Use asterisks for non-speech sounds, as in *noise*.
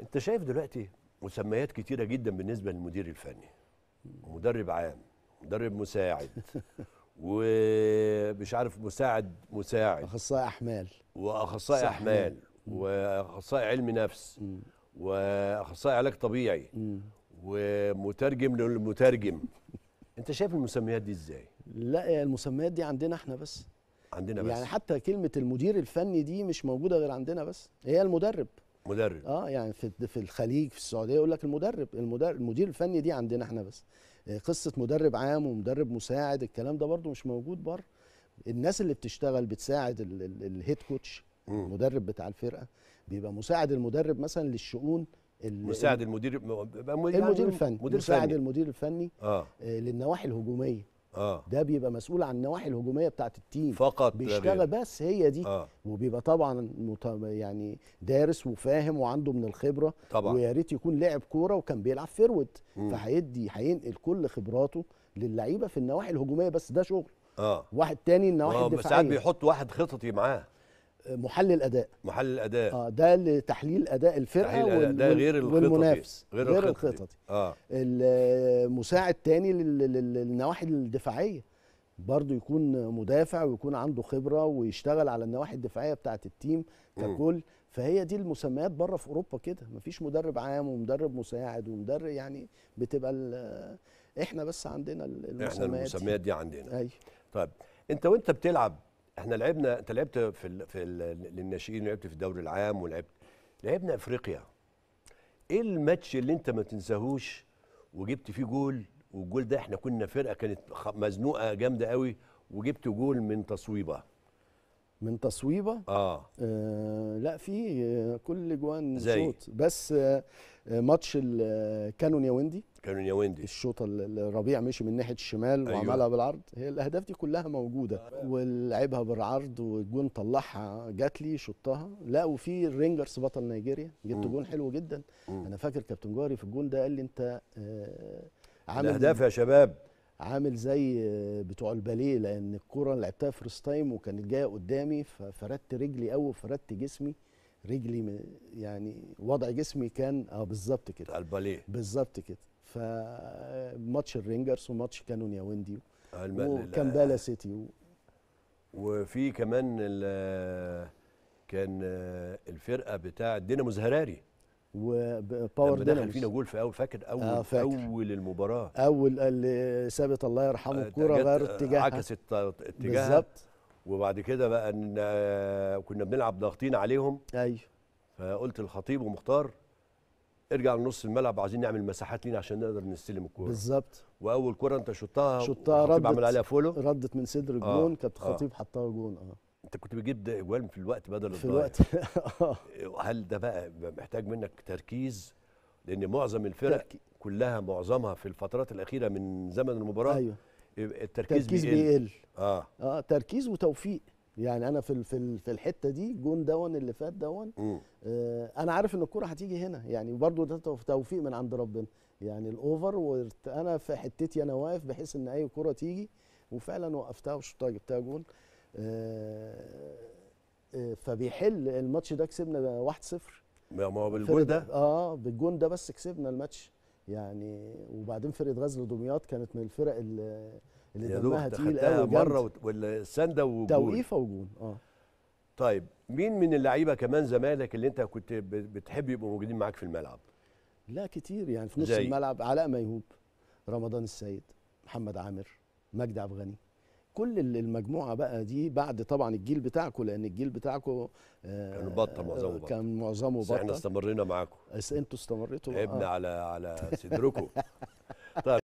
انت شايف دلوقتي مسميات كتيره جدا بالنسبه للمدير الفني مدرب عام مدرب مساعد *laughs* ومش عارف مساعد مساعد اخصائي احمال واخصائي احمال واخصائي علم نفس واخصائي علاج طبيعي ومترجم للمترجم انت شايف المسميات دي ازاي لا المسميات دي عندنا احنا بس عندنا بس يعني حتى كلمه المدير الفني دي مش موجوده غير عندنا بس هي المدرب مدرب اه يعني في في الخليج في السعوديه يقول لك المدرب المدرب المدير الفني دي عندنا احنا بس آه، قصه مدرب عام ومدرب مساعد الكلام ده برده مش موجود بره الناس اللي بتشتغل بتساعد الهيد كوتش المدرب بتاع الفرقه بيبقى مساعد المدرب مثلا للشؤون مساعد المدير المدير الفني مساعد المدير الفني آه. آه، للنواحي الهجوميه اه ده بيبقى مسؤول عن النواحي الهجوميه بتاعه التيم فقط بيشتغل بس هي دي آه. وبيبقى طبعا يعني دارس وفاهم وعنده من الخبره طبعا ويا ريت يكون لعب كوره وكان بيلعب فيرود فهيدي هينقل كل خبراته للعيبه في النواحي الهجوميه بس ده شغل اه واحد تاني النواحي الدفاعيه ساعات بيحط واحد خططي معاه محلل اداء محلل اداء اه ده لتحليل اداء الفرقه تحليل وال... ده غير الخططي والمنافس غير, غير الخططي اه المساعد تاني للنواحي الدفاعيه برضه يكون مدافع ويكون عنده خبره ويشتغل على النواحي الدفاعيه بتاعه التيم ككل فهي دي المسميات بره في اوروبا كده مفيش مدرب عام ومدرب مساعد ومدرب يعني بتبقى احنا بس عندنا المسميات احنا المسميات دي, دي عندنا ايوه طيب انت وانت بتلعب احنا لعبنا انت لعبت في ال... في ال... للناشئين لعبت في الدوري العام ولعبت لعبنا افريقيا ايه الماتش اللي انت ما تنساهوش وجبت فيه جول والجول ده احنا كنا فرقه كانت مزنوقه جامده قوي وجبت جول من تصويبه من تصويبه اه, آه لا في كل جوان زي. صوت بس آه, آه، ماتش آه، كانون ياوندي كانون ياوندي الشوطه الربيع مشي من ناحيه الشمال أيوة. وعملها بالعرض هي الاهداف دي كلها موجوده آه. ولعبها بالعرض والجون طلعها جات لي شطها لا وفي الرينجرز بطل نيجيريا جبت جون حلو جدا م. انا فاكر كابتن جوهري في الجون ده قال لي انت آه عامل الاهداف يا شباب عامل زي بتوع الباليه لان الكوره لعبتها فيرست تايم وكانت جايه قدامي ففردت رجلي قوي وفردت جسمي رجلي يعني وضع جسمي كان اه بالظبط كده الباليه بالظبط كده فماتش الرينجرز وماتش كانون ياوندي آه، بالا سيتي و... وفي كمان كان الفرقه بتاع دينامو زهراري وباور ديناموس دخل فينا جول في اول فاكر اول آه فاكر. اول المباراه اول اللي ثابت الله يرحمه آه، الكوره غير اتجاهها عكست اتجاهها بالظبط وبعد كده بقى ان آه، كنا بنلعب ضاغطين عليهم ايوه فقلت للخطيب ومختار ارجع لنص الملعب عايزين نعمل مساحات لينا عشان نقدر نستلم الكوره بالظبط واول كوره انت شطها شطها ردت عليها فولو ردت من صدر آه، الجون آه. كابتن خطيب آه. حطها جون اه انت كنت بتجيب اجوال في الوقت بدل في الوقت *laughs* آه. هل ده بقى محتاج منك تركيز لان معظم الفرق تركي. كلها معظمها في الفترات الاخيره من زمن المباراه ايوه التركيز, التركيز بيقل. بيقل اه اه تركيز وتوفيق يعني انا في في في الحته دي جون دون اللي فات دون آه انا عارف ان الكره هتيجي هنا يعني برضو ده توفيق من عند ربنا يعني الاوفر وانا في حتتي انا واقف بحيث ان اي كره تيجي وفعلا وقفتها وشطها جبتها جون آه، آه، فبيحل الماتش ده كسبنا 1-0 ما هو بالجون ده اه بالجون ده بس كسبنا الماتش يعني وبعدين فرقه غزل دمياط كانت من الفرق اللي يا دمها تقيل قوي مره والسنده وجون توقيفه وجون اه طيب مين من اللعيبه كمان زمالك اللي انت كنت بتحب يبقوا موجودين معاك في الملعب؟ لا كتير يعني في نص الملعب علاء ميهوب رمضان السيد محمد عامر مجدي عبد الغني كل المجموعه بقى دي بعد طبعا الجيل بتاعكم لان الجيل بتاعكم آه، كان بطه معظمه بطه كان معظمه بطه احنا استمرينا معاكم انتوا استمريتوا لعبنا على على *laughs* صدركم طيب